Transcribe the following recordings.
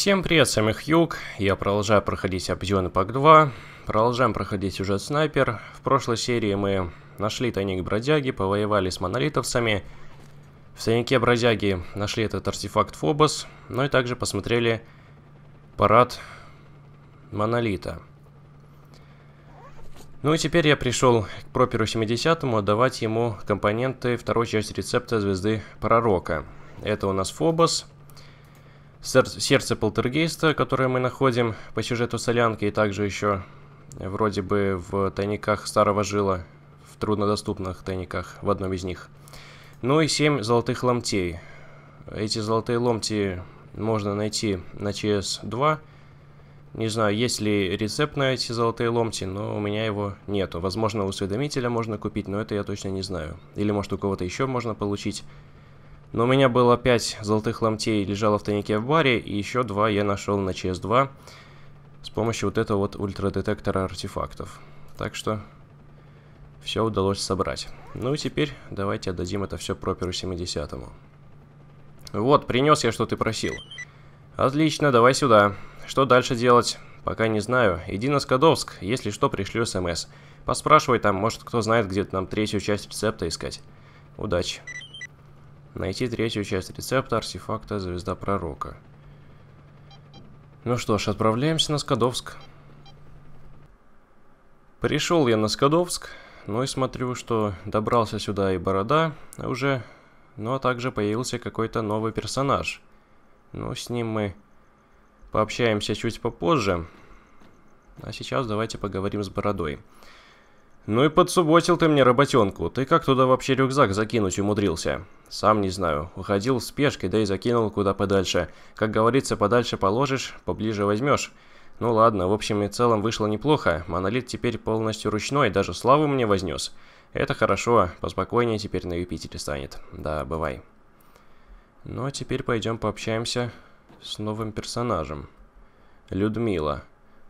Всем привет, с вами Хьюг. Я продолжаю проходить Обзион Пак 2. Продолжаем проходить сюжет Снайпер. В прошлой серии мы нашли тайник Бродяги, повоевали с монолитовцами. В тайнике Бродяги нашли этот артефакт Фобос, но ну и также посмотрели парад Монолита. Ну и теперь я пришел к Проперу 70 му отдавать ему компоненты второй части рецепта Звезды Пророка. Это у нас Фобос. Фобос сердце полтергейста, которое мы находим по сюжету солянки, и также еще вроде бы в тайниках старого жила, в труднодоступных тайниках, в одном из них. Ну и семь золотых ломтей. Эти золотые ломти можно найти на cs 2 Не знаю, есть ли рецепт на эти золотые ломти, но у меня его нету. Возможно, у осведомителя можно купить, но это я точно не знаю. Или, может, у кого-то еще можно получить но у меня было 5 золотых ломтей лежало в тайнике в баре, и еще 2 я нашел на ЧС-2 с помощью вот этого вот ультрадетектора артефактов. Так что все удалось собрать. Ну и теперь давайте отдадим это все проперу 70-му. Вот, принес я, что ты просил. Отлично, давай сюда. Что дальше делать? Пока не знаю. Иди на Скадовск, если что, пришлю СМС. Эм Поспрашивай там, может кто знает, где то нам третью часть рецепта искать. Удачи. Найти третью часть рецепта артефакта «Звезда Пророка». Ну что ж, отправляемся на Скадовск. Пришел я на Скадовск, ну и смотрю, что добрался сюда и Борода уже, ну а также появился какой-то новый персонаж. Ну, с ним мы пообщаемся чуть попозже, а сейчас давайте поговорим с Бородой. Бородой. «Ну и подсуботил ты мне работенку. Ты как туда вообще рюкзак закинуть умудрился?» «Сам не знаю. Уходил в спешке, да и закинул куда подальше. Как говорится, подальше положишь, поближе возьмешь». Ну ладно, в общем и целом вышло неплохо. Монолит теперь полностью ручной, даже славу мне вознес. Это хорошо, поспокойнее теперь на Юпитере станет. Да, бывай. Ну а теперь пойдем пообщаемся с новым персонажем. Людмила.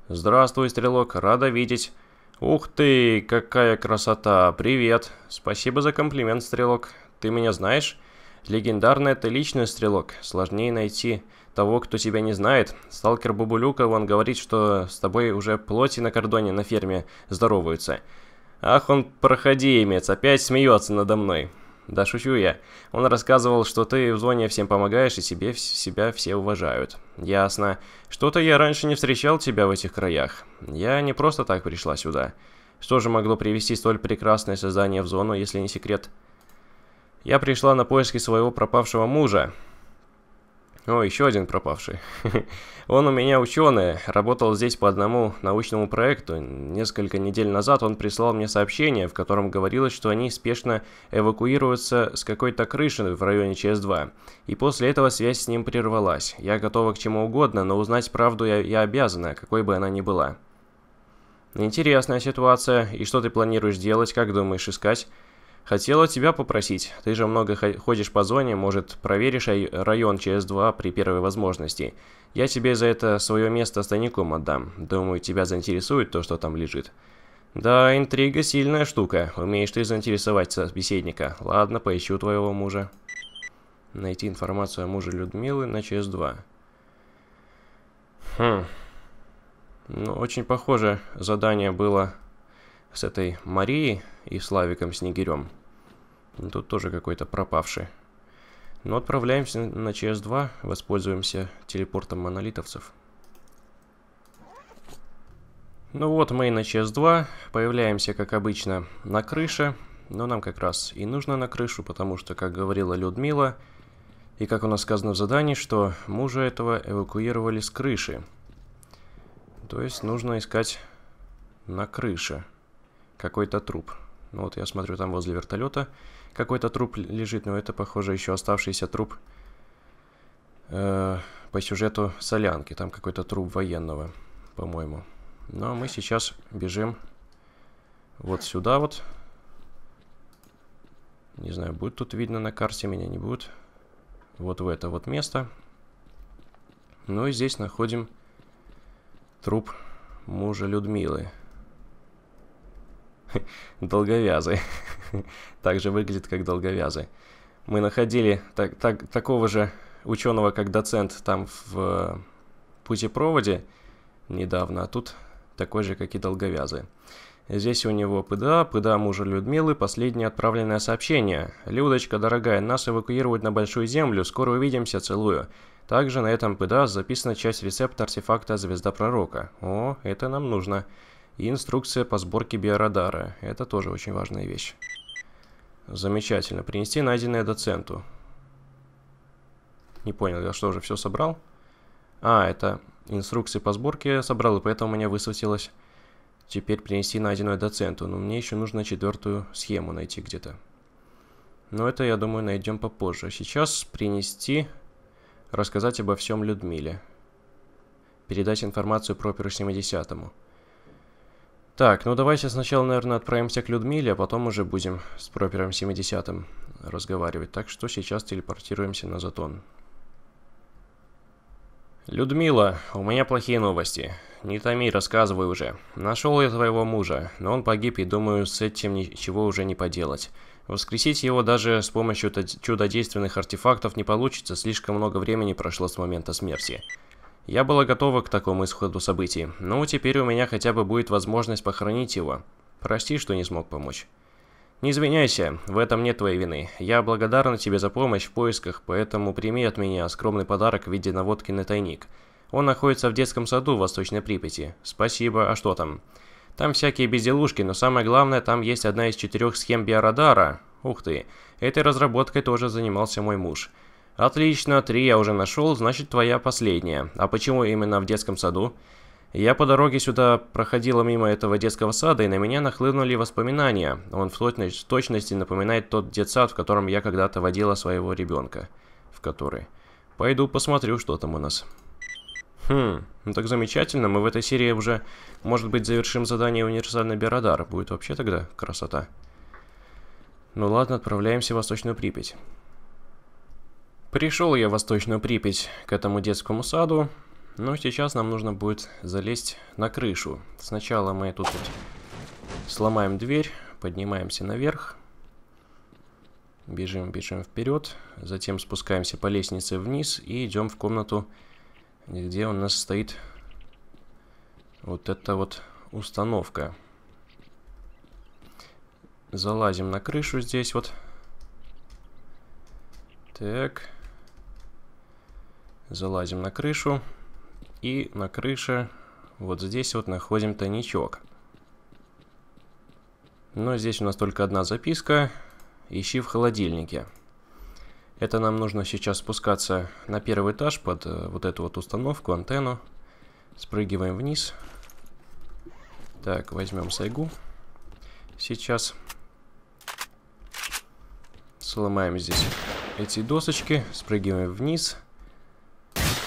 Здравствуй, Стрелок, рада видеть. Ух ты, какая красота. Привет. Спасибо за комплимент, Стрелок. Ты меня знаешь? легендарный ты личный Стрелок. Сложнее найти того, кто тебя не знает. Сталкер Бабулюка, он говорит, что с тобой уже плоти на кордоне на ферме здороваются. Ах, он проходимец, опять смеется надо мной. Да шучу я. Он рассказывал, что ты в зоне всем помогаешь и себе себя все уважают. Ясно. Что-то я раньше не встречал тебя в этих краях. Я не просто так пришла сюда. Что же могло привести столь прекрасное создание в зону, если не секрет? Я пришла на поиски своего пропавшего мужа. О, еще один пропавший. он у меня ученый, работал здесь по одному научному проекту. Несколько недель назад он прислал мне сообщение, в котором говорилось, что они спешно эвакуируются с какой-то крыши в районе ЧС-2. И после этого связь с ним прервалась. Я готова к чему угодно, но узнать правду я, я обязана, какой бы она ни была. Интересная ситуация. И что ты планируешь делать, как думаешь искать? Хотела тебя попросить. Ты же много ходишь по зоне, может, проверишь район через 2 при первой возможности. Я тебе за это свое место стойником отдам. Думаю, тебя заинтересует то, что там лежит. Да, интрига сильная штука. Умеешь ты заинтересовать собеседника. Ладно, поищу твоего мужа. Найти информацию о муже Людмилы на ЧС-2. Хм. Ну, очень похоже задание было с этой Марией и Славиком Снегирем. Ну, тут тоже какой-то пропавший. Но ну, отправляемся на ЧС-2, воспользуемся телепортом монолитовцев. Ну вот мы и на ЧС-2, появляемся, как обычно, на крыше. Но нам как раз и нужно на крышу, потому что, как говорила Людмила, и как у нас сказано в задании, что мужа этого эвакуировали с крыши. То есть нужно искать на крыше какой-то труп. Ну вот я смотрю, там возле вертолета какой-то труп лежит, но это, похоже, еще оставшийся труп э, по сюжету солянки. Там какой-то труп военного, по-моему. Но мы сейчас бежим вот сюда вот. Не знаю, будет тут видно на карте, меня не будет. Вот в это вот место. Ну и здесь находим труп мужа Людмилы. долговязый. Также выглядит как долговязый. Мы находили так, так, такого же ученого, как доцент там в э, путепроводе недавно, а тут такой же, как и долговязый. Здесь у него ПДА, ПДА мужа Людмилы, последнее отправленное сообщение. «Людочка, дорогая, нас эвакуируют на Большую Землю, скоро увидимся, целую». Также на этом ПДА записана часть рецепта артефакта «Звезда Пророка». О, это нам нужно и инструкция по сборке биорадара. Это тоже очень важная вещь. Замечательно. Принести найденное доценту. Не понял, я что же, все собрал? А, это инструкции по сборке я собрал, и поэтому у меня высветилось теперь принести найденную доценту. Но мне еще нужно четвертую схему найти где-то. Но это, я думаю, найдем попозже. Сейчас принести, рассказать обо всем Людмиле. Передать информацию про 70-му. Так, ну давайте сначала, наверное, отправимся к Людмиле, а потом уже будем с пропером 70-м разговаривать. Так что сейчас телепортируемся на Затон. «Людмила, у меня плохие новости. Не томи, рассказывай уже. Нашел я твоего мужа, но он погиб и, думаю, с этим ничего уже не поделать. Воскресить его даже с помощью чудодейственных артефактов не получится, слишком много времени прошло с момента смерти». Я была готова к такому исходу событий, но теперь у меня хотя бы будет возможность похоронить его. Прости, что не смог помочь. Не извиняйся, в этом нет твоей вины. Я благодарна тебе за помощь в поисках, поэтому прими от меня скромный подарок в виде наводки на тайник. Он находится в детском саду в Восточной Припяти. Спасибо, а что там? Там всякие безделушки, но самое главное, там есть одна из четырех схем биорадара. Ух ты, этой разработкой тоже занимался мой муж. Отлично, три я уже нашел, значит твоя последняя. А почему именно в детском саду? Я по дороге сюда проходила мимо этого детского сада, и на меня нахлынули воспоминания. Он в, точности напоминает тот детсад, в котором я когда-то водила своего ребенка. В который. Пойду посмотрю, что там у нас. Хм, ну так замечательно, мы в этой серии уже, может быть, завершим задание универсальный биорадар. Будет вообще тогда красота. Ну ладно, отправляемся в Восточную Припять. Пришел я в Восточную Припять к этому детскому саду, но ну, сейчас нам нужно будет залезть на крышу. Сначала мы тут вот сломаем дверь, поднимаемся наверх, бежим, бежим вперед, затем спускаемся по лестнице вниз и идем в комнату, где у нас стоит вот эта вот установка. Залазим на крышу здесь вот. Так. Залазим на крышу. И на крыше вот здесь вот находим тайничок. Но здесь у нас только одна записка. Ищи в холодильнике. Это нам нужно сейчас спускаться на первый этаж под э, вот эту вот установку, антенну. Спрыгиваем вниз. Так, возьмем сайгу. Сейчас. Сломаем здесь эти досочки. Спрыгиваем вниз. Вниз.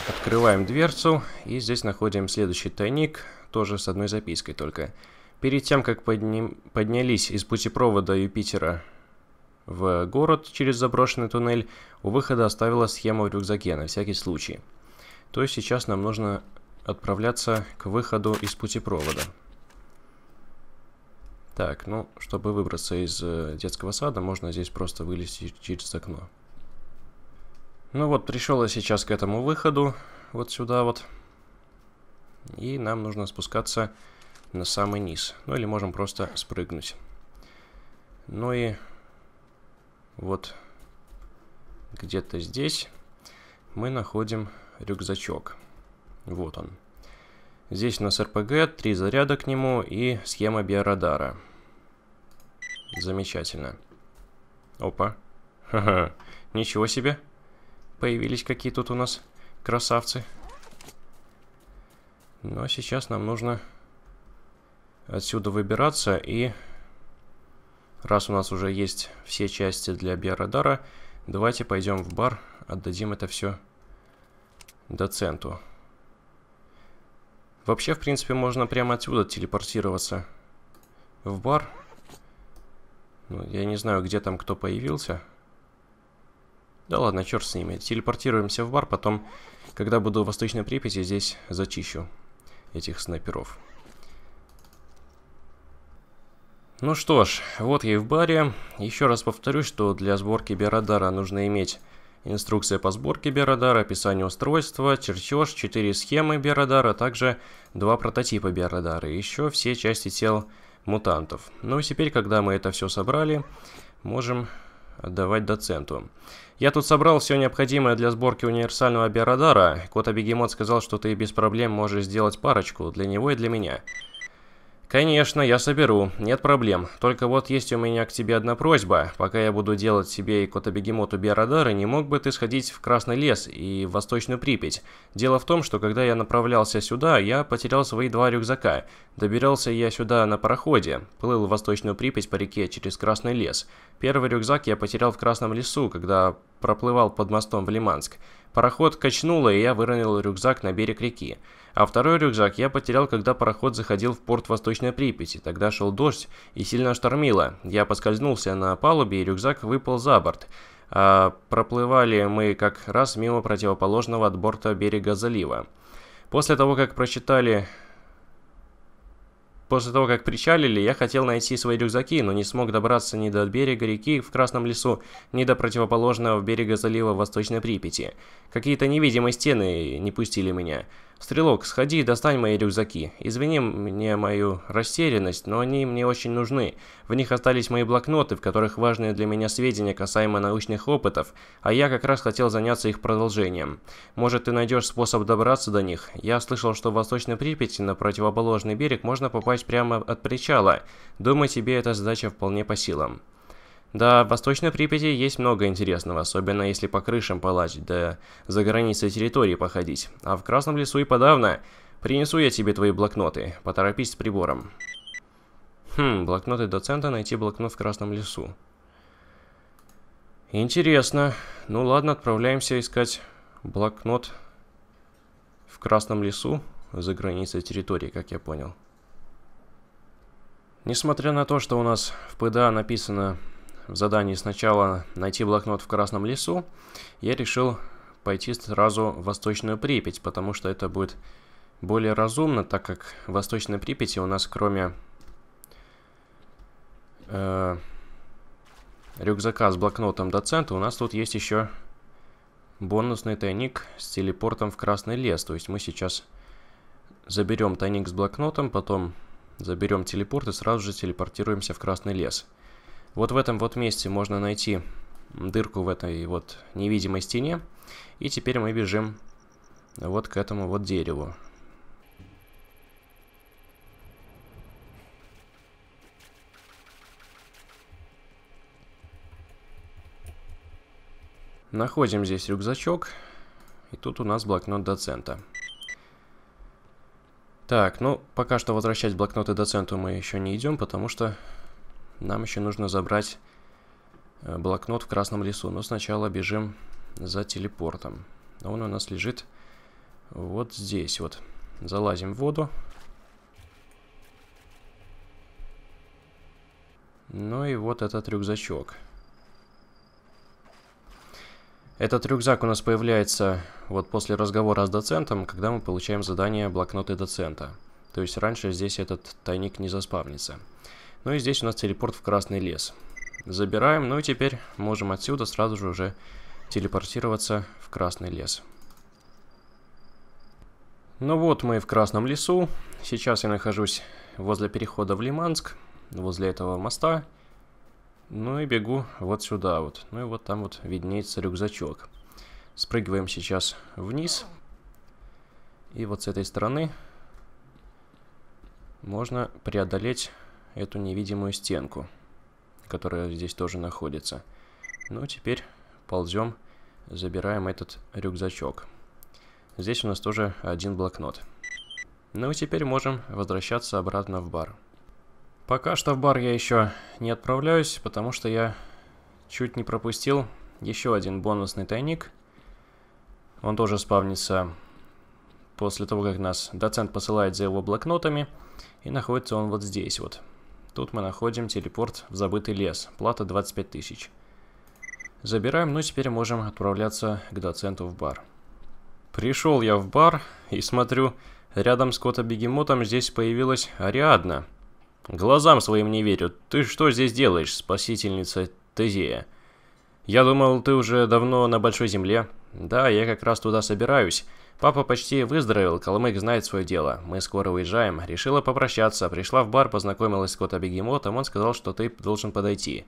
Открываем дверцу, и здесь находим следующий тайник, тоже с одной запиской только. Перед тем, как подним... поднялись из путепровода Юпитера в город через заброшенный туннель, у выхода оставила схему в рюкзаке на всякий случай. То есть сейчас нам нужно отправляться к выходу из путепровода. Так, ну, чтобы выбраться из э, детского сада, можно здесь просто вылезти через окно. Ну вот, пришел я сейчас к этому выходу, вот сюда вот. И нам нужно спускаться на самый низ. Ну или можем просто спрыгнуть. Ну и вот где-то здесь мы находим рюкзачок. Вот он. Здесь у нас РПГ, три заряда к нему и схема биорадара. Замечательно. Опа. Ха-ха. Ничего себе появились какие тут у нас красавцы. Но сейчас нам нужно отсюда выбираться. И раз у нас уже есть все части для биорадара, давайте пойдем в бар, отдадим это все доценту. Вообще, в принципе, можно прямо отсюда телепортироваться в бар. Ну, я не знаю, где там кто появился. Да ладно, черт с ними. Телепортируемся в бар, потом, когда буду в Восточной Припяти, здесь зачищу этих снайперов. Ну что ж, вот я и в баре. Еще раз повторю, что для сборки биорадара нужно иметь инструкция по сборке биорадара, описание устройства, чертеж, 4 схемы биорадара, а также два прототипа биорадара и еще все части тел мутантов. Ну и теперь, когда мы это все собрали, можем отдавать доценту. Я тут собрал все необходимое для сборки универсального биорадара. Кота-бегемот сказал, что ты без проблем можешь сделать парочку для него и для меня. «Конечно, я соберу, нет проблем. Только вот есть у меня к тебе одна просьба. Пока я буду делать себе и кота-бегемоту биорадары, не мог бы ты сходить в Красный лес и в Восточную Припять? Дело в том, что когда я направлялся сюда, я потерял свои два рюкзака. Добирался я сюда на пароходе. Плыл в Восточную Припять по реке через Красный лес. Первый рюкзак я потерял в Красном лесу, когда проплывал под мостом в Лиманск. Пароход качнуло, и я выронил рюкзак на берег реки. А второй рюкзак я потерял, когда пароход заходил в порт Восточной Припяти. Тогда шел дождь и сильно штормило. Я поскользнулся на палубе, и рюкзак выпал за борт. А проплывали мы как раз мимо противоположного от борта берега залива. После того, как прочитали После того, как причалили, я хотел найти свои рюкзаки, но не смог добраться ни до берега реки в Красном лесу, ни до противоположного берега залива Восточной Припяти. Какие-то невидимые стены не пустили меня. «Стрелок, сходи и достань мои рюкзаки. Извини мне мою растерянность, но они мне очень нужны. В них остались мои блокноты, в которых важные для меня сведения касаемо научных опытов, а я как раз хотел заняться их продолжением. Может, ты найдешь способ добраться до них? Я слышал, что в Восточной Припяти на противоположный берег можно попасть прямо от причала. Думаю, тебе эта задача вполне по силам». Да, в Восточной Припяти есть много интересного, особенно если по крышам полазить, да за границей территории походить. А в Красном лесу и подавно. Принесу я тебе твои блокноты, поторопись с прибором. Хм, блокноты доцента, найти блокнот в Красном лесу. Интересно. Ну ладно, отправляемся искать блокнот в Красном лесу, за границей территории, как я понял. Несмотря на то, что у нас в ПДА написано в задании сначала найти блокнот в Красном лесу, я решил пойти сразу в Восточную Припять, потому что это будет более разумно, так как в Восточной Припяти у нас кроме э, рюкзака с блокнотом доцента, у нас тут есть еще бонусный тайник с телепортом в Красный лес. То есть мы сейчас заберем тайник с блокнотом, потом заберем телепорт и сразу же телепортируемся в Красный лес. Вот в этом вот месте можно найти дырку в этой вот невидимой стене. И теперь мы бежим вот к этому вот дереву. Находим здесь рюкзачок. И тут у нас блокнот доцента. Так, ну, пока что возвращать блокноты доценту мы еще не идем, потому что нам еще нужно забрать э, блокнот в Красном лесу. Но сначала бежим за телепортом. Он у нас лежит вот здесь вот. Залазим в воду. Ну и вот этот рюкзачок. Этот рюкзак у нас появляется вот после разговора с доцентом, когда мы получаем задание блокноты доцента. То есть раньше здесь этот тайник не заспавнится. Ну и здесь у нас телепорт в Красный лес. Забираем, ну и теперь можем отсюда сразу же уже телепортироваться в Красный лес. Ну вот мы в Красном лесу. Сейчас я нахожусь возле перехода в Лиманск, возле этого моста. Ну и бегу вот сюда вот. Ну и вот там вот виднеется рюкзачок. Спрыгиваем сейчас вниз. И вот с этой стороны можно преодолеть эту невидимую стенку, которая здесь тоже находится. Ну, теперь ползем, забираем этот рюкзачок. Здесь у нас тоже один блокнот. Ну и теперь можем возвращаться обратно в бар. Пока что в бар я еще не отправляюсь, потому что я чуть не пропустил еще один бонусный тайник. Он тоже спавнится после того, как нас доцент посылает за его блокнотами. И находится он вот здесь вот. Тут мы находим телепорт в забытый лес. Плата 25 тысяч. Забираем, ну теперь можем отправляться к доценту в бар. Пришел я в бар и смотрю, рядом с кота-бегемотом здесь появилась Ариадна. Глазам своим не верю. Ты что здесь делаешь, спасительница Тезея? Я думал, ты уже давно на Большой Земле. Да, я как раз туда собираюсь. Папа почти выздоровел, Калмык знает свое дело. Мы скоро уезжаем. Решила попрощаться. Пришла в бар, познакомилась с кота-бегемотом. Он сказал, что ты должен подойти.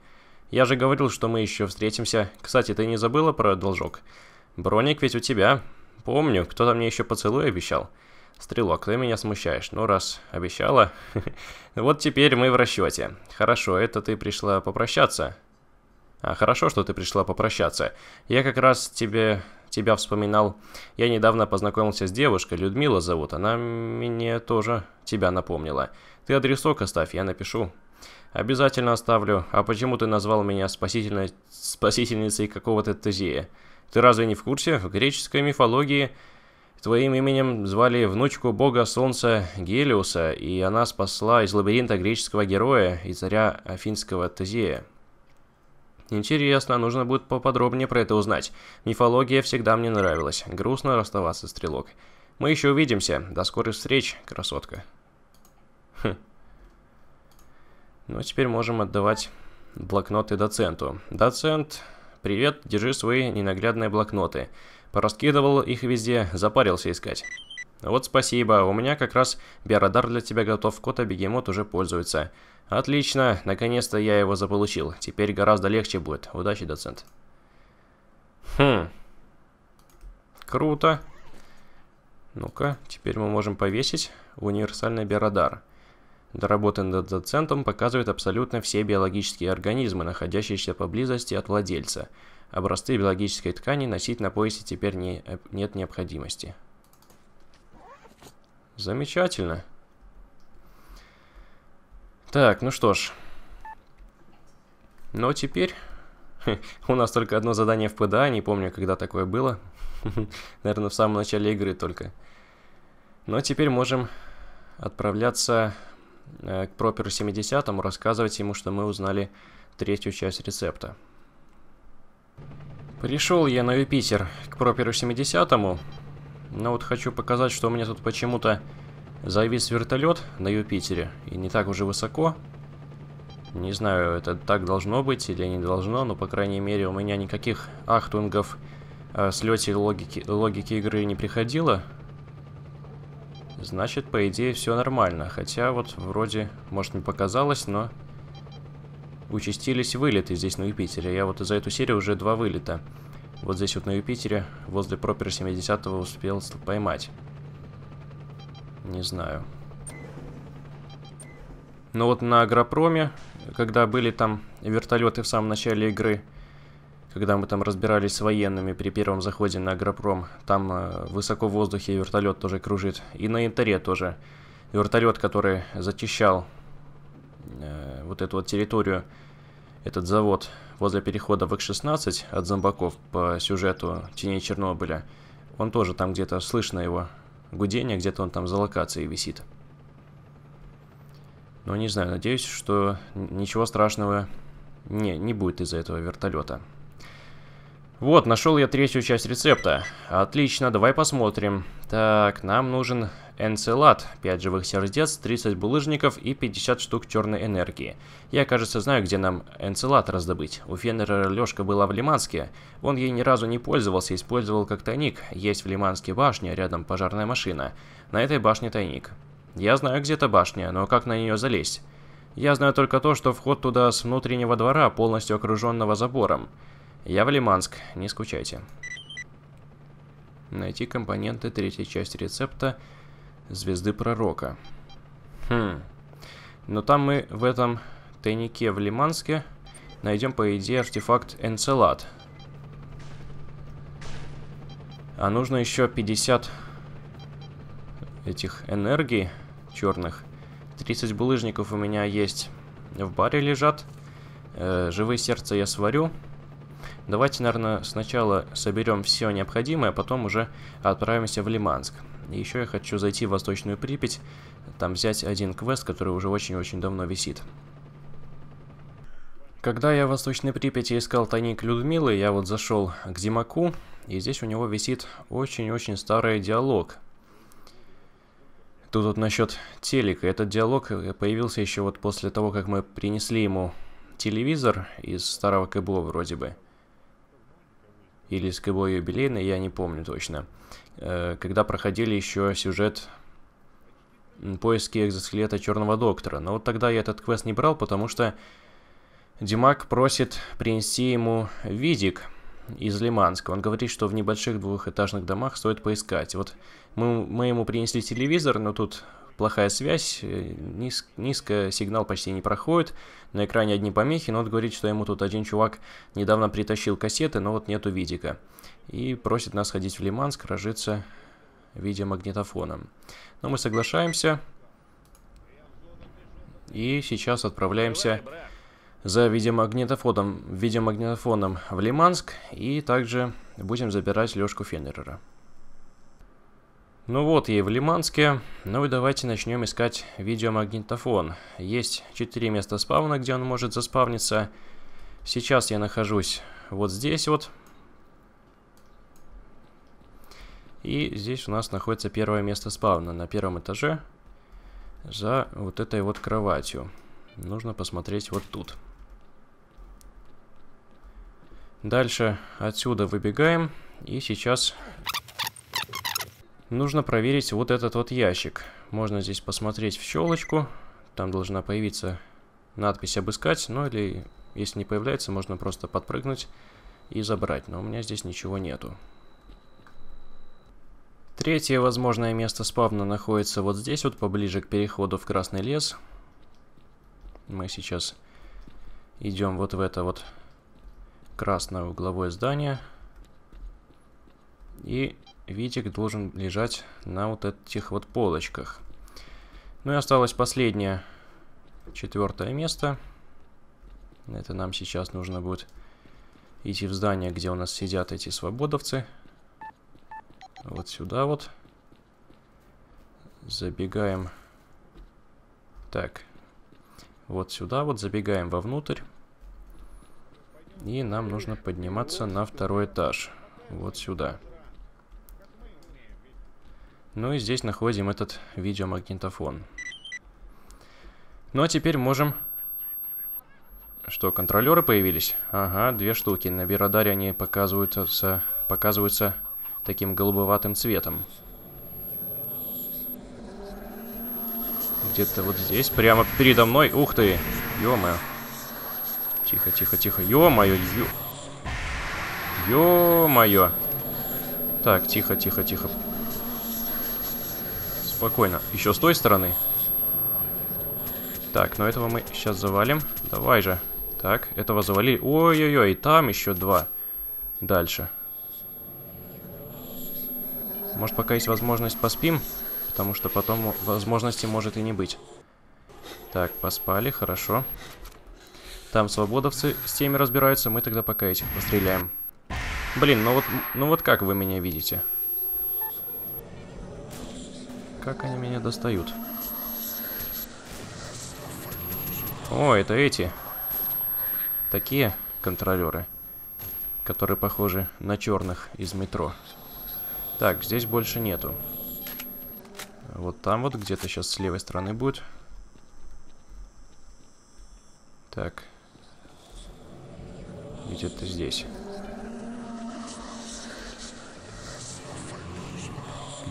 Я же говорил, что мы еще встретимся. Кстати, ты не забыла про должок? Броник ведь у тебя. Помню, кто-то мне еще поцелуй обещал. Стрелок, ты меня смущаешь. Ну, раз обещала. Вот теперь мы в расчете. Хорошо, это ты пришла попрощаться. А хорошо, что ты пришла попрощаться. Я как раз тебе тебя вспоминал. Я недавно познакомился с девушкой, Людмила зовут, она мне тоже тебя напомнила. Ты адресок оставь, я напишу». «Обязательно оставлю. А почему ты назвал меня спасительной... спасительницей какого-то Тезея? Ты разве не в курсе? В греческой мифологии твоим именем звали внучку бога солнца Гелиуса, и она спасла из лабиринта греческого героя и царя афинского Тезея». Интересно, нужно будет поподробнее про это узнать. Мифология всегда мне нравилась. Грустно расставаться, стрелок. Мы еще увидимся. До скорых встреч, красотка. Хм. Ну, а теперь можем отдавать блокноты доценту. Доцент, привет, держи свои ненаглядные блокноты. Пораскидывал их везде, запарился искать. Вот спасибо, у меня как раз биорадар для тебя готов, кота бегемот уже пользуется. Отлично, наконец-то я его заполучил. Теперь гораздо легче будет. Удачи, доцент. Хм. Круто. Ну-ка, теперь мы можем повесить универсальный биорадар. Доработанный над доцентом показывает абсолютно все биологические организмы, находящиеся поблизости от владельца. Образцы биологической ткани носить на поясе теперь не, э, нет необходимости. Замечательно. Так, ну что ж. Но теперь... У нас только одно задание в ПДА, не помню, когда такое было. Наверное, в самом начале игры только. Но теперь можем отправляться э, к Проперу 70 рассказывать ему, что мы узнали третью часть рецепта. Пришел я на Юпитер к Проперу 70 но вот хочу показать, что у меня тут почему-то завис вертолет на Юпитере. И не так уже высоко. Не знаю, это так должно быть или не должно, но, по крайней мере, у меня никаких ахтунгов э, с слете логики, логики игры не приходило. Значит, по идее, все нормально. Хотя вот вроде, может, не показалось, но участились вылеты здесь на Юпитере. Я вот за эту серию уже два вылета вот здесь вот на Юпитере, возле Пропер 70 го успел поймать. Не знаю. Но вот на Агропроме, когда были там вертолеты в самом начале игры, когда мы там разбирались с военными при первом заходе на Агропром, там э, высоко в воздухе вертолет тоже кружит. И на Интере тоже. Вертолет, который зачищал э, вот эту вот территорию этот завод возле перехода в X-16 от зомбаков по сюжету «Теней Чернобыля», он тоже там где-то, слышно его гудение, где-то он там за локацией висит. Но не знаю, надеюсь, что ничего страшного не, не будет из-за этого вертолета. Вот, нашел я третью часть рецепта. Отлично, давай посмотрим. Так, нам нужен энцелат, 5 живых сердец, 30 булыжников и 50 штук черной энергии. Я, кажется, знаю, где нам энцелат раздобыть. У Феннера Лешка была в Лиманске. Он ей ни разу не пользовался, использовал как тайник. Есть в Лиманске башня, рядом пожарная машина. На этой башне тайник. Я знаю, где эта башня, но как на нее залезть? Я знаю только то, что вход туда с внутреннего двора, полностью окруженного забором. Я в Лиманск, не скучайте. Найти компоненты третьей части рецепта Звезды Пророка. Хм. Но там мы в этом тайнике в Лиманске найдем, по идее, артефакт Энцелад. А нужно еще 50 этих энергий черных. 30 булыжников у меня есть в баре лежат. Э, живые сердца я сварю. Давайте, наверное, сначала соберем все необходимое, а потом уже отправимся в Лиманск. И еще я хочу зайти в Восточную Припять, там взять один квест, который уже очень-очень давно висит. Когда я в Восточной Припяти искал тайник Людмилы, я вот зашел к Димаку, и здесь у него висит очень-очень старый диалог. Тут вот насчет телека. Этот диалог э, появился еще вот после того, как мы принесли ему телевизор из старого КБО вроде бы или с ГБО юбилейной, я не помню точно, э, когда проходили еще сюжет поиски экзоскелета Черного Доктора. Но вот тогда я этот квест не брал, потому что Димак просит принести ему видик из Лиманска. Он говорит, что в небольших двухэтажных домах стоит поискать. Вот мы, мы ему принесли телевизор, но тут плохая связь, э, низ, низко сигнал почти не проходит, на экране одни помехи, но вот говорит, что ему тут один чувак недавно притащил кассеты, но вот нету видика. И просит нас ходить в Лиманск, рожиться видеомагнитофоном. Но мы соглашаемся. И сейчас отправляемся за видеомагнитофоном, видеомагнитофоном в Лиманск и также будем забирать Лёшку Феннерера. Ну вот я и в Лиманске. Ну и давайте начнем искать видеомагнитофон. Есть 4 места спавна, где он может заспавниться. Сейчас я нахожусь вот здесь вот. И здесь у нас находится первое место спавна на первом этаже за вот этой вот кроватью. Нужно посмотреть вот тут. Дальше отсюда выбегаем. И сейчас нужно проверить вот этот вот ящик. Можно здесь посмотреть в щелочку. Там должна появиться надпись «Обыскать». Ну или, если не появляется, можно просто подпрыгнуть и забрать. Но у меня здесь ничего нету. Третье возможное место спавна находится вот здесь, вот поближе к переходу в Красный лес. Мы сейчас идем вот в это вот красное угловое здание. И Видик должен лежать на вот этих вот полочках. Ну и осталось последнее, четвертое место. Это нам сейчас нужно будет идти в здание, где у нас сидят эти свободовцы. Вот сюда вот. Забегаем. Так. Вот сюда вот забегаем вовнутрь. И нам нужно подниматься на второй этаж. Вот сюда. Сюда. Ну и здесь находим этот видеомагнитофон. Ну а теперь можем... Что, контролеры появились? Ага, две штуки. На биродаре они показываются, показываются таким голубоватым цветом. Где-то вот здесь, прямо передо мной. Ух ты! Ё-моё. Тихо, тихо, тихо. Ё-моё, ё... Ё-моё. Так, тихо, тихо, тихо. Спокойно. Еще с той стороны. Так, но этого мы сейчас завалим. Давай же. Так, этого завалили. Ой-ой-ой, там еще два. Дальше. Может, пока есть возможность поспим? Потому что потом возможности может и не быть. Так, поспали, хорошо. Там свободовцы с теми разбираются, мы тогда пока этих постреляем. Блин, ну вот, ну вот как вы меня видите? Как они меня достают? О, это эти. Такие контролеры, которые похожи на черных из метро. Так, здесь больше нету. Вот там вот где-то сейчас с левой стороны будет. Так. Где-то здесь.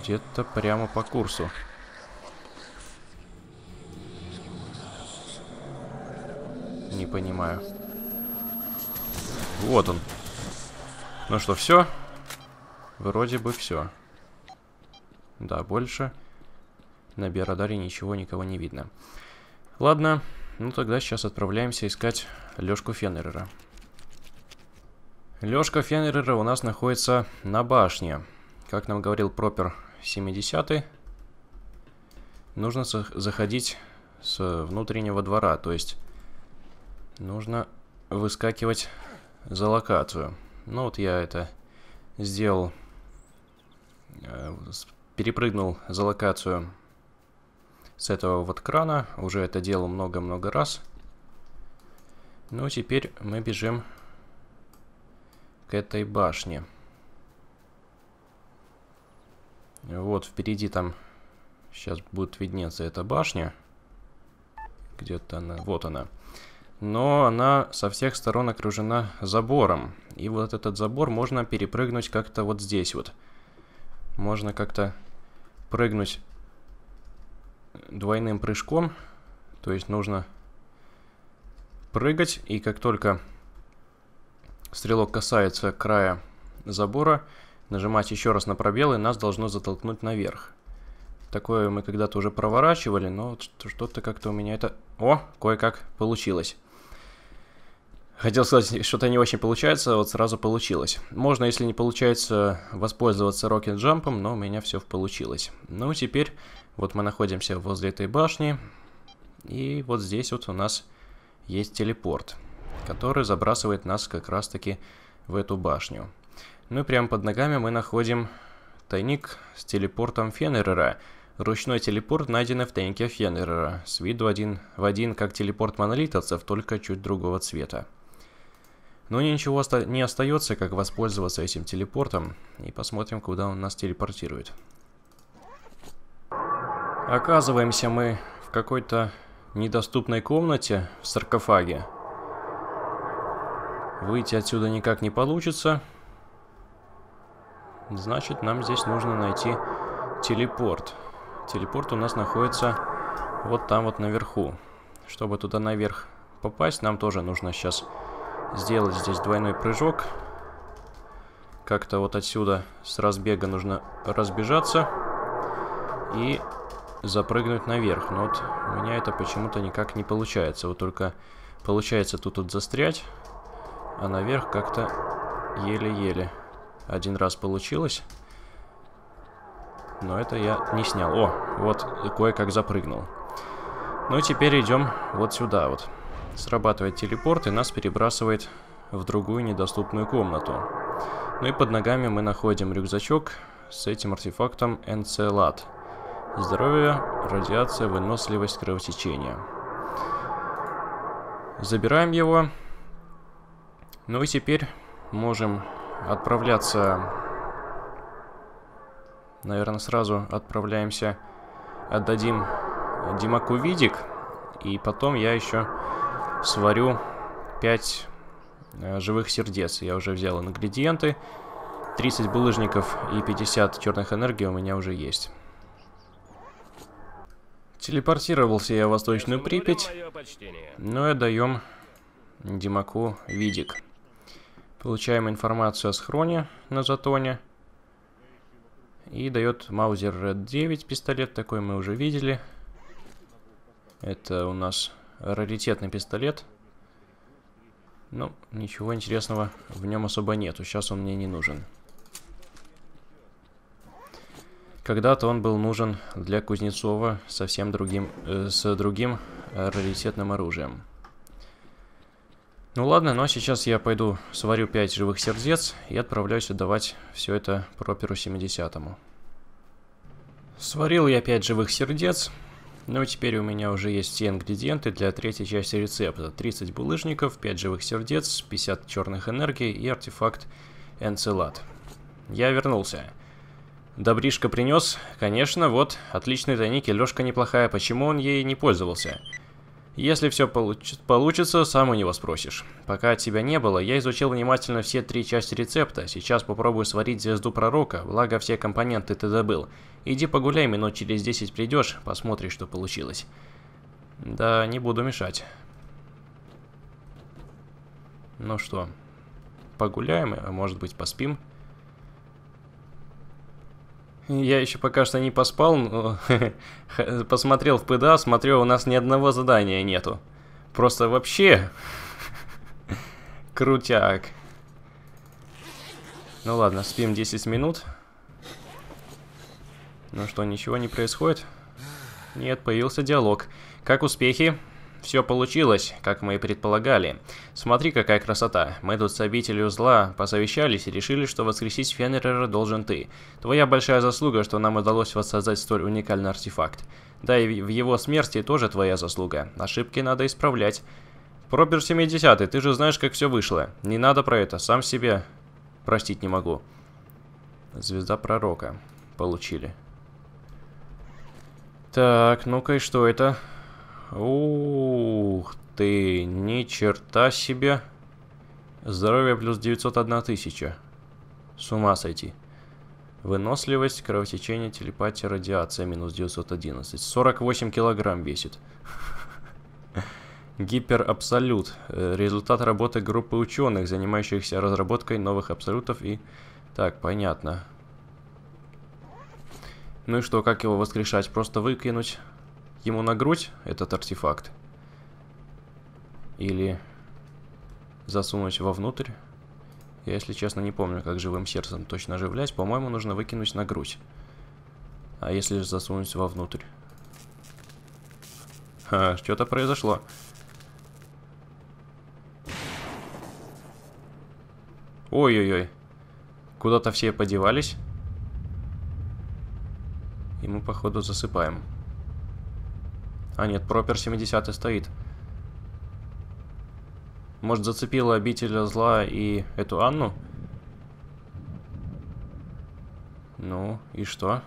Где-то прямо по курсу. Не понимаю. Вот он. Ну что, все? Вроде бы все. Да, больше на биорадаре ничего никого не видно. Ладно, ну тогда сейчас отправляемся искать Лёшку Феннерера. Лёшка Феннерера у нас находится на башне. Как нам говорил Пропер 70 нужно заходить с внутреннего двора, то есть нужно выскакивать за локацию. Ну вот я это сделал, э, перепрыгнул за локацию с этого вот крана, уже это делал много-много раз. Ну теперь мы бежим к этой башне. Вот впереди там сейчас будет виднеться эта башня. Где-то она, вот она. Но она со всех сторон окружена забором. И вот этот забор можно перепрыгнуть как-то вот здесь вот. Можно как-то прыгнуть двойным прыжком. То есть нужно прыгать, и как только стрелок касается края забора, нажимать еще раз на пробел, и нас должно затолкнуть наверх. Такое мы когда-то уже проворачивали, но что-то как-то у меня это... О, кое-как получилось. Хотел сказать, что-то не очень получается, а вот сразу получилось. Можно, если не получается, воспользоваться Rocket Jump, но у меня все получилось. Ну, теперь вот мы находимся возле этой башни, и вот здесь вот у нас есть телепорт, который забрасывает нас как раз-таки в эту башню. Ну и прямо под ногами мы находим тайник с телепортом Фенерера. Ручной телепорт найден в тайнике Фенерера. С виду один в один, как телепорт монолитовцев, только чуть другого цвета. Но ничего оста не остается, как воспользоваться этим телепортом. И посмотрим, куда он нас телепортирует. Оказываемся мы в какой-то недоступной комнате в саркофаге. Выйти отсюда никак не получится. Значит, нам здесь нужно найти телепорт. Телепорт у нас находится вот там вот наверху. Чтобы туда наверх попасть, нам тоже нужно сейчас сделать здесь двойной прыжок. Как-то вот отсюда с разбега нужно разбежаться и запрыгнуть наверх. Но вот у меня это почему-то никак не получается. Вот только получается тут тут застрять, а наверх как-то еле-еле. Один раз получилось. Но это я не снял. О, вот кое-как запрыгнул. Ну и теперь идем вот сюда вот. Срабатывает телепорт и нас перебрасывает в другую недоступную комнату. Ну и под ногами мы находим рюкзачок с этим артефактом Энцелат. Здоровье, радиация, выносливость, кровотечение. Забираем его. Ну и теперь можем отправляться... Наверное, сразу отправляемся, отдадим Димаку Видик. И потом я еще сварю 5 э, живых сердец. Я уже взял ингредиенты. 30 булыжников и 50 черных энергий у меня уже есть. Телепортировался я в Восточную Припять. Но ну и даем Димаку Видик. Получаем информацию о схроне на затоне. И дает Маузер Red 9 пистолет, такой мы уже видели. Это у нас раритетный пистолет. Ну, ничего интересного в нем особо нету, сейчас он мне не нужен. Когда-то он был нужен для Кузнецова совсем другим, э, с другим раритетным оружием. Ну ладно, но ну а сейчас я пойду сварю 5 живых сердец и отправляюсь отдавать все это проперу 70-му. Сварил я 5 живых сердец. Ну теперь у меня уже есть все ингредиенты для третьей части рецепта. 30 булыжников, 5 живых сердец, 50 черных энергий и артефакт Энцелад. Я вернулся. Добришка принес? Конечно, вот, отличные тайники, Лёшка неплохая. Почему он ей не пользовался? Если все получ получится, сам у него спросишь. Пока тебя не было, я изучил внимательно все три части рецепта. Сейчас попробую сварить звезду пророка, благо все компоненты ты забыл. Иди погуляй, минут через 10 придешь, посмотри, что получилось. Да, не буду мешать. Ну что, погуляем, а может быть поспим? Я еще пока что не поспал, но посмотрел в ПДА, смотрю, у нас ни одного задания нету. Просто вообще... Крутяк. Ну ладно, спим 10 минут. Ну что, ничего не происходит? Нет, появился диалог. Как успехи? Все получилось, как мы и предполагали. Смотри, какая красота. Мы тут с обителью зла посовещались и решили, что воскресить Фенрера должен ты. Твоя большая заслуга, что нам удалось воссоздать столь уникальный артефакт. Да и в его смерти тоже твоя заслуга. Ошибки надо исправлять. Пробер 70 ты же знаешь, как все вышло. Не надо про это, сам себе простить не могу. Звезда Пророка. Получили. Так, ну-ка и что это? Ух ты, ни черта себе. Здоровье плюс 901 тысяча. С ума сойти. Выносливость, кровотечение, телепатия, радиация, минус 911. 48 килограмм весит. Гиперабсолют. Э, результат работы группы ученых, занимающихся разработкой новых абсолютов и... Так, понятно. Ну и что, как его воскрешать? Просто выкинуть? ему на грудь этот артефакт? Или засунуть вовнутрь? Я, если честно, не помню, как живым сердцем точно оживлять. По-моему, нужно выкинуть на грудь. А если засунуть вовнутрь? Ха, что-то произошло. Ой-ой-ой. Куда-то все подевались. И мы, походу, засыпаем. А нет, пропер 70 стоит. Может, зацепила обитель зла и эту Анну? Ну, и что?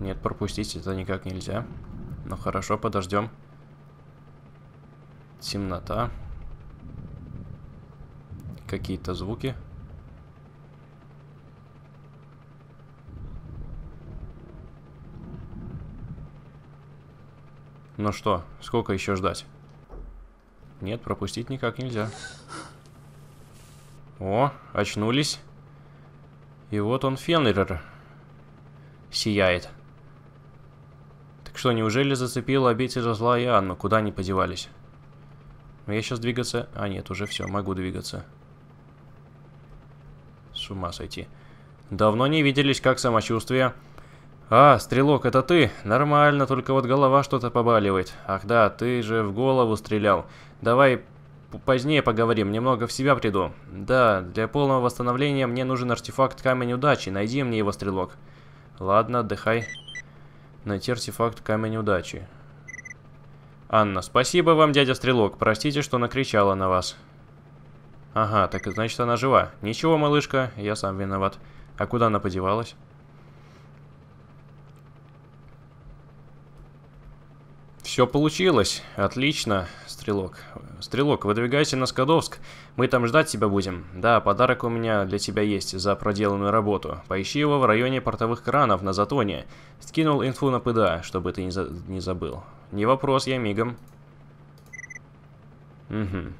Нет, пропустить это никак нельзя. Ну хорошо, подождем. Темнота. Какие-то Звуки. Ну что, сколько еще ждать? Нет, пропустить никак нельзя. О, очнулись. И вот он, Фенрир, сияет. Так что, неужели зацепил обитель зла и Анну? Куда они подевались? Но ну, я сейчас двигаться... А, нет, уже все, могу двигаться. С ума сойти. Давно не виделись, как самочувствие... «А, Стрелок, это ты? Нормально, только вот голова что-то побаливает. Ах да, ты же в голову стрелял. Давай позднее поговорим, немного в себя приду. Да, для полного восстановления мне нужен артефакт Камень Удачи, найди мне его, Стрелок». «Ладно, отдыхай». Найти артефакт Камень Удачи. «Анна, спасибо вам, дядя Стрелок, простите, что накричала на вас». «Ага, так значит она жива. Ничего, малышка, я сам виноват. А куда она подевалась?» Все получилось. Отлично, Стрелок. Стрелок, выдвигайся на Скадовск. Мы там ждать тебя будем. Да, подарок у меня для тебя есть за проделанную работу. Поищи его в районе портовых кранов на Затоне. Скинул инфу на ПДА, чтобы ты не, за... не забыл. Не вопрос, я мигом. Угу.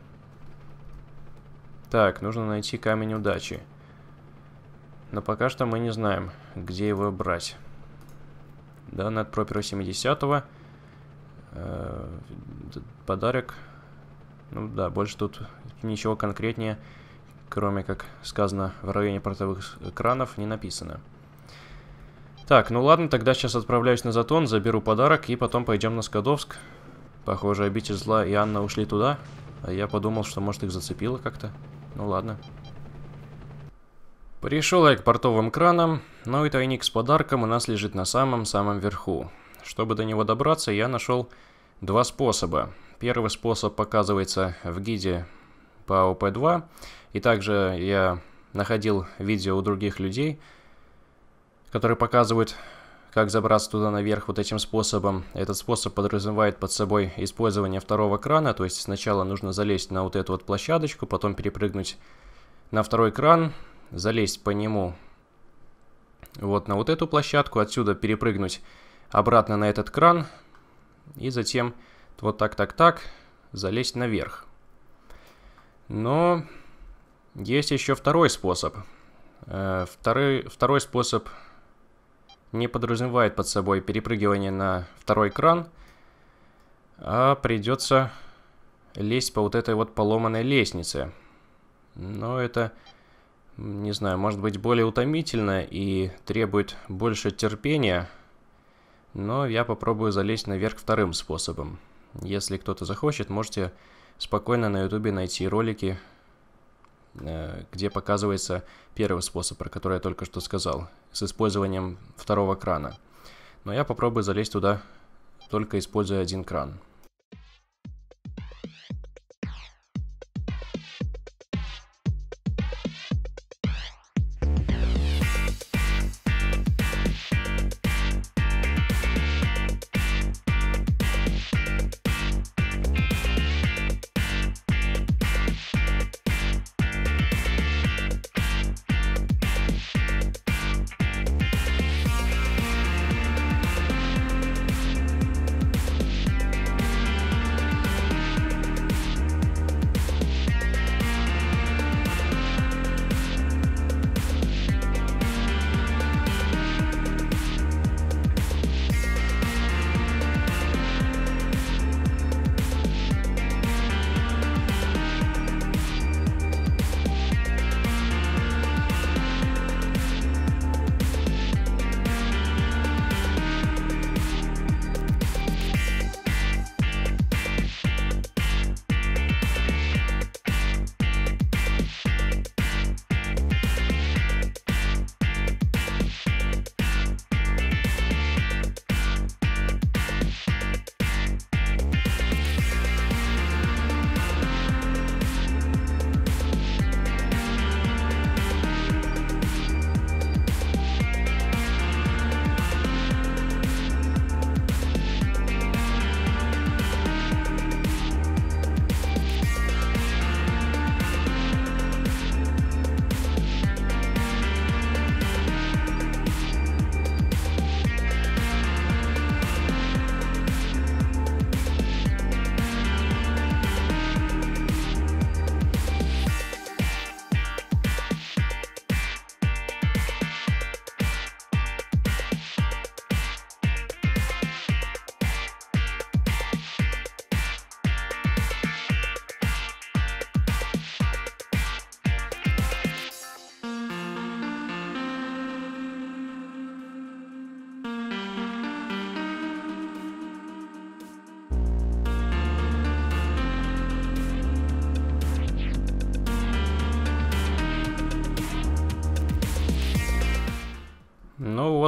Так, нужно найти камень удачи. Но пока что мы не знаем, где его брать. Да, над пропера 70-го. Э, подарок. Ну да, больше тут ничего конкретнее, кроме как сказано в районе портовых экранов, не написано. Так, ну ладно, тогда сейчас отправляюсь на Затон, заберу подарок и потом пойдем на Скадовск. Похоже, Обитель Зла и Анна ушли туда, а я подумал, что может их зацепило как-то. Ну ладно. Пришел я к портовым кранам, но ну и тайник с подарком у нас лежит на самом-самом верху. Чтобы до него добраться, я нашел два способа. Первый способ показывается в гиде по ОП2, и также я находил видео у других людей, которые показывают, как забраться туда наверх вот этим способом. Этот способ подразумевает под собой использование второго крана, то есть сначала нужно залезть на вот эту вот площадочку, потом перепрыгнуть на второй кран, залезть по нему вот на вот эту площадку, отсюда перепрыгнуть обратно на этот кран и затем вот так-так-так залезть наверх. Но есть еще второй способ. Э, второй, второй способ не подразумевает под собой перепрыгивание на второй кран, а придется лезть по вот этой вот поломанной лестнице. Но это, не знаю, может быть более утомительно и требует больше терпения, но я попробую залезть наверх вторым способом. Если кто-то захочет, можете спокойно на ютубе найти ролики, э, где показывается первый способ, про который я только что сказал, с использованием второго крана. Но я попробую залезть туда, только используя один кран.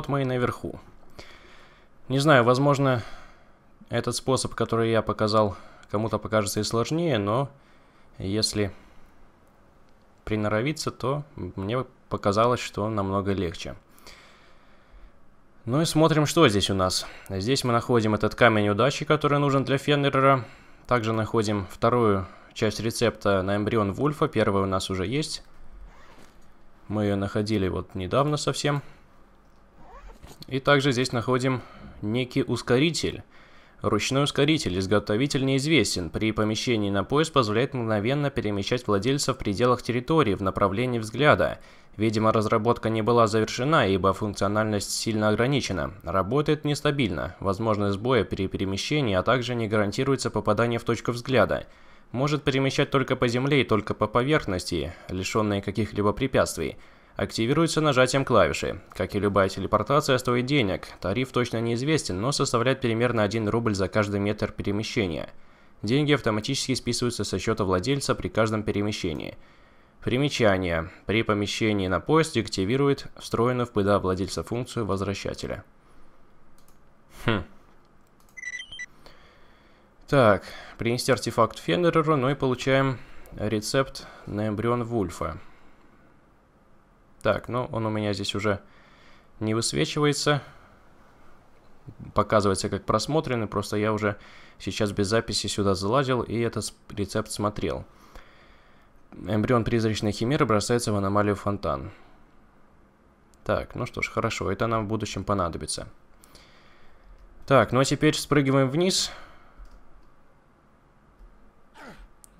вот мы и наверху. Не знаю, возможно, этот способ, который я показал, кому-то покажется и сложнее, но если приноровиться, то мне показалось, что намного легче. Ну и смотрим, что здесь у нас. Здесь мы находим этот камень удачи, который нужен для Феннерера. Также находим вторую часть рецепта на эмбрион Вульфа. Первая у нас уже есть. Мы ее находили вот недавно совсем. И также здесь находим некий ускоритель. Ручной ускоритель, изготовитель неизвестен. При помещении на пояс позволяет мгновенно перемещать владельца в пределах территории в направлении взгляда. Видимо, разработка не была завершена, ибо функциональность сильно ограничена. Работает нестабильно, Возможность сбоя при перемещении, а также не гарантируется попадание в точку взгляда. Может перемещать только по земле и только по поверхности, лишенные каких-либо препятствий активируется нажатием клавиши. Как и любая телепортация, стоит денег. Тариф точно неизвестен, но составляет примерно 1 рубль за каждый метр перемещения. Деньги автоматически списываются со счета владельца при каждом перемещении. Примечание. При помещении на поезд активирует встроенную в ПДА владельца функцию возвращателя. Хм. Так, принести артефакт Феннереру, ну и получаем рецепт на эмбрион Вульфа. Так, ну он у меня здесь уже не высвечивается. Показывается как просмотренный, просто я уже сейчас без записи сюда залазил и этот рецепт смотрел. Эмбрион призрачной химеры бросается в аномалию фонтан. Так, ну что ж, хорошо, это нам в будущем понадобится. Так, ну а теперь спрыгиваем вниз.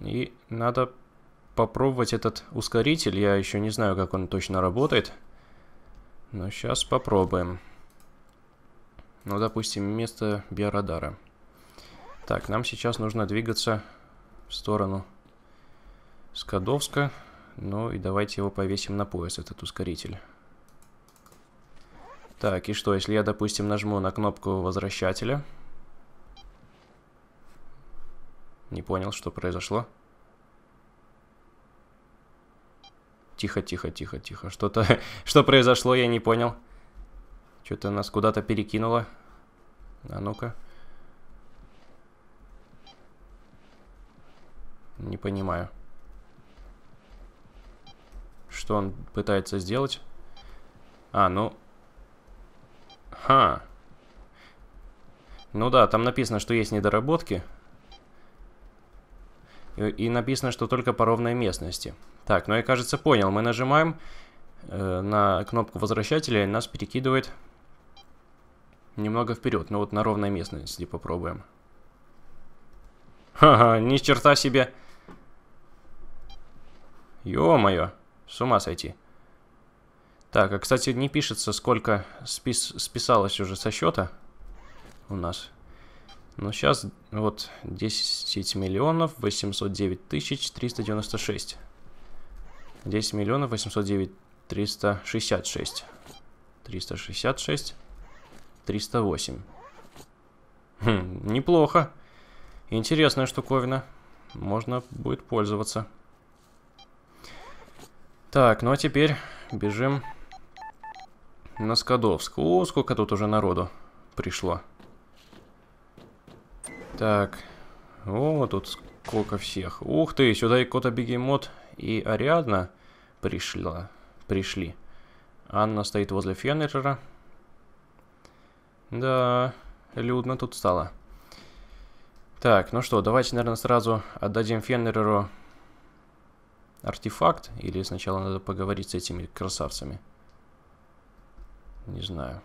И надо попробовать этот ускоритель. Я еще не знаю, как он точно работает. Но сейчас попробуем. Ну, допустим, место биорадара. Так, нам сейчас нужно двигаться в сторону Скадовска. Ну и давайте его повесим на пояс, этот ускоритель. Так, и что, если я, допустим, нажму на кнопку возвращателя? Не понял, что произошло. Тихо, тихо, тихо, тихо. Что-то... Что произошло, я не понял. Что-то нас куда-то перекинуло. А ну-ка. Не понимаю. Что он пытается сделать? А, ну... Ха. Ну да, там написано, что есть недоработки. Э, и написано, что только по ровной местности. Так, ну я, кажется, понял. Мы нажимаем э, на кнопку возвращателя, и нас перекидывает немного вперед. Ну вот на ровной местности попробуем. Ха-ха, ни черта себе. Ё-моё, с ума сойти. Так, а, кстати, не пишется, сколько спис списалось уже со счета у нас. Но сейчас вот 10 миллионов 809 тысяч 396. 10 миллионов 809 366. 366. 308. Хм, неплохо. Интересная штуковина. Можно будет пользоваться. Так, ну а теперь бежим на Скадовск. О, сколько тут уже народу пришло. Так. О, тут сколько всех. Ух ты, сюда и Кота Бегемот, и Ариадна пришла. Пришли. Анна стоит возле Фенрера. Да, людно тут стало. Так, ну что, давайте, наверное, сразу отдадим Фенреру артефакт. Или сначала надо поговорить с этими красавцами. Не знаю.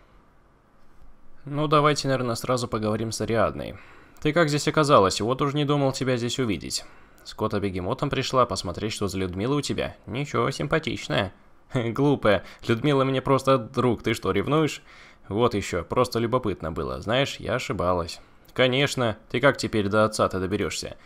Ну, давайте, наверное, сразу поговорим с Ариадной. «Ты как здесь оказалась? Вот уж не думал тебя здесь увидеть». С бегемотом пришла посмотреть, что за Людмила у тебя. Ничего, симпатичная. Глупая. Людмила мне просто друг. Ты что, ревнуешь? Вот еще, просто любопытно было. Знаешь, я ошибалась. Конечно. Ты как теперь до отца-то доберешься?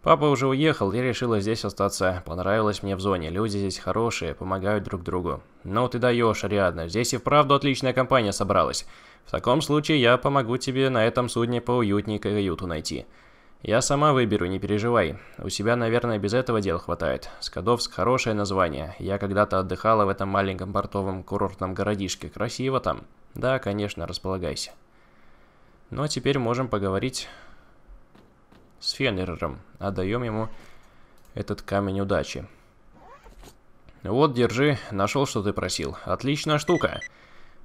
Папа уже уехал, я решила здесь остаться. Понравилось мне в зоне. Люди здесь хорошие, помогают друг другу. Ну ты даешь, Ариадна. Здесь и вправду отличная компания собралась. В таком случае я помогу тебе на этом судне поуютнее каюту найти. Я сама выберу, не переживай. У себя, наверное, без этого дел хватает. Скадовск – хорошее название. Я когда-то отдыхала в этом маленьком портовом курортном городишке. Красиво там. Да, конечно, располагайся. Ну а теперь можем поговорить с Фенрером. Отдаем ему этот камень удачи. Вот, держи, нашел, что ты просил. Отличная штука.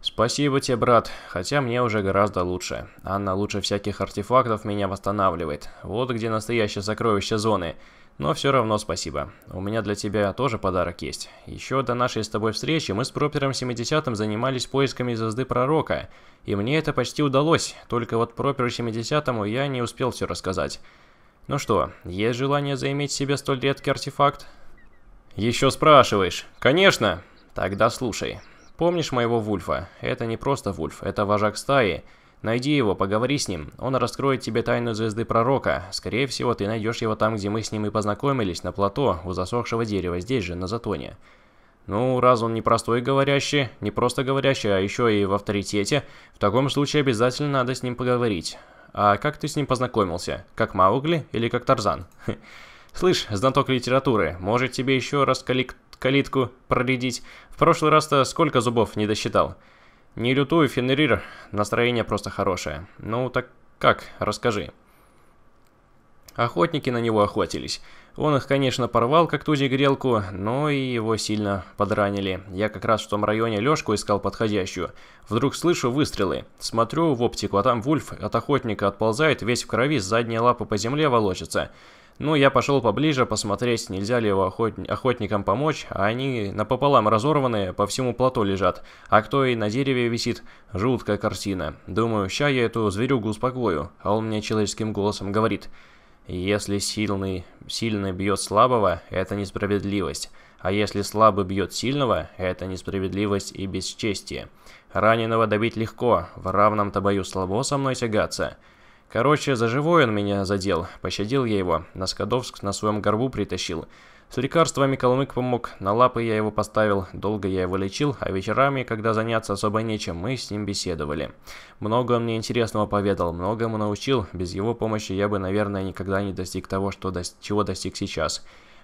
Спасибо тебе, брат, хотя мне уже гораздо лучше. Анна лучше всяких артефактов меня восстанавливает. Вот где настоящее сокровище зоны. Но все равно спасибо. У меня для тебя тоже подарок есть. Еще до нашей с тобой встречи мы с Пропером 70-м занимались поисками звезды Пророка. И мне это почти удалось, только вот Проперу 70-му я не успел все рассказать. Ну что, есть желание заиметь себе столь редкий артефакт? Еще спрашиваешь? Конечно! Тогда слушай. Помнишь моего Вульфа? Это не просто Вульф, это вожак стаи. Найди его, поговори с ним. Он раскроет тебе тайну звезды Пророка. Скорее всего, ты найдешь его там, где мы с ним и познакомились, на плато, у засохшего дерева, здесь же, на Затоне. Ну, раз он не простой говорящий, не просто говорящий, а еще и в авторитете, в таком случае обязательно надо с ним поговорить. А как ты с ним познакомился? Как Маугли или как Тарзан? Слышь, знаток литературы, может тебе еще раз коллек калитку проредить. В прошлый раз-то сколько зубов не досчитал. Не лютую, Фенрир, настроение просто хорошее. Ну так как, расскажи. Охотники на него охотились. Он их, конечно, порвал, как тузи грелку, но и его сильно подранили. Я как раз в том районе Лёшку искал подходящую. Вдруг слышу выстрелы. Смотрю в оптику, а там Вульф от охотника отползает, весь в крови, задняя лапа по земле волочится. Ну, я пошел поближе посмотреть, нельзя ли его охот... охотникам помочь, а они напополам разорванные, по всему плато лежат, а кто и на дереве висит, жуткая картина. Думаю, ща я эту зверюгу успокою, а он мне человеческим голосом говорит – если сильный, сильный бьет слабого, это несправедливость. А если слабый бьет сильного, это несправедливость и бесчестие. Раненого добить легко, в равном-то бою слабо со мной тягаться. Короче, за живой он меня задел, пощадил я его, на Скадовск на своем горбу притащил. С лекарствами Калмык помог, на лапы я его поставил, долго я его лечил, а вечерами, когда заняться особо нечем, мы с ним беседовали. Много он мне интересного поведал, многому научил, без его помощи я бы, наверное, никогда не достиг того, что до... чего достиг сейчас.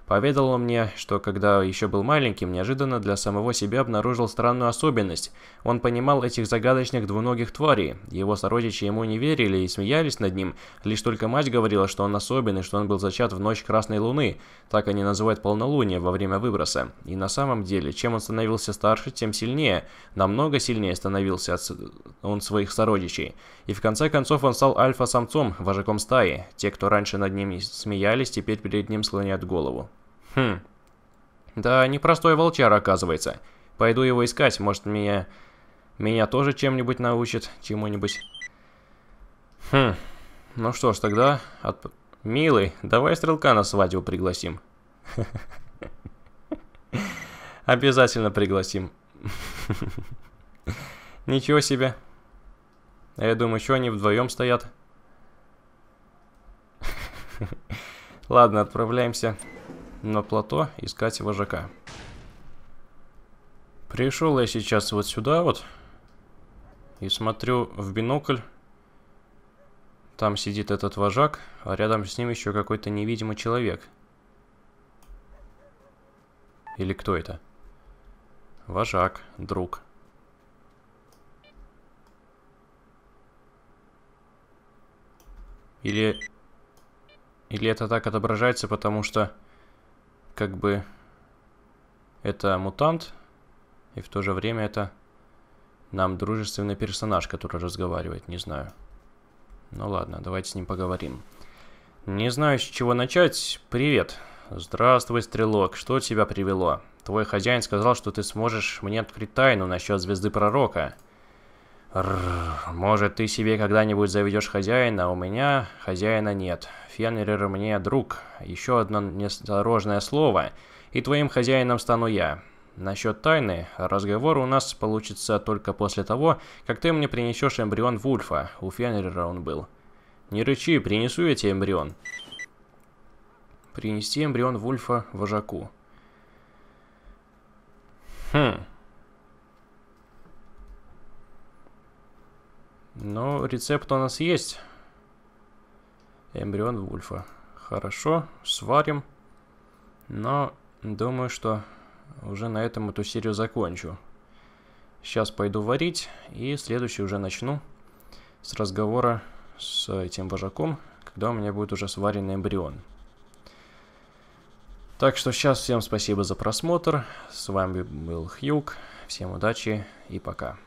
Поведал он мне, что когда еще был маленьким, неожиданно для самого себя обнаружил странную особенность. Он понимал этих загадочных двуногих тварей. Его сородичи ему не верили и смеялись над ним, лишь только мать говорила, что он особенный, что он был зачат в ночь Красной Луны, так они называют полнолуние во время выброса. И на самом деле, чем он становился старше, тем сильнее, намного сильнее становился от... он своих сородичей. И в конце концов он стал альфа-самцом, вожаком стаи. Те, кто раньше над ним смеялись, теперь перед ним склоняют голову. Хм. Да, непростой волчар, оказывается. Пойду его искать, может, меня... Меня тоже чем-нибудь научит, чему-нибудь. Хм. Ну что ж, тогда... От... Милый, давай стрелка на свадьбу пригласим. Обязательно пригласим. Ничего себе. я думаю, что они вдвоем стоят. Ладно, отправляемся на плато искать вожака. Пришел я сейчас вот сюда вот. И смотрю в бинокль. Там сидит этот вожак, а рядом с ним еще какой-то невидимый человек. Или кто это? Вожак, друг. Или... Или это так отображается, потому что как бы это мутант, и в то же время это нам дружественный персонаж, который разговаривает, не знаю. Ну ладно, давайте с ним поговорим. Не знаю, с чего начать. Привет. Здравствуй, Стрелок. Что тебя привело? Твой хозяин сказал, что ты сможешь мне открыть тайну насчет Звезды Пророка. Рррр, может, ты себе когда-нибудь заведешь хозяина, а у меня хозяина нет. Фенрир мне друг. Еще одно неосторожное слово, и твоим хозяином стану я. Насчет тайны, разговор у нас получится только после того, как ты мне принесешь эмбрион Вульфа. У Фенрира он был. Не рычи, принесу я тебе эмбрион. Принести эмбрион Вульфа вожаку. Хм, Но ну, рецепт у нас есть. Эмбрион Вульфа. Хорошо, сварим. Но думаю, что уже на этом эту серию закончу. Сейчас пойду варить и следующий уже начну с разговора с этим вожаком, когда у меня будет уже сваренный эмбрион. Так что сейчас всем спасибо за просмотр. С вами был Хьюк. Всем удачи и пока.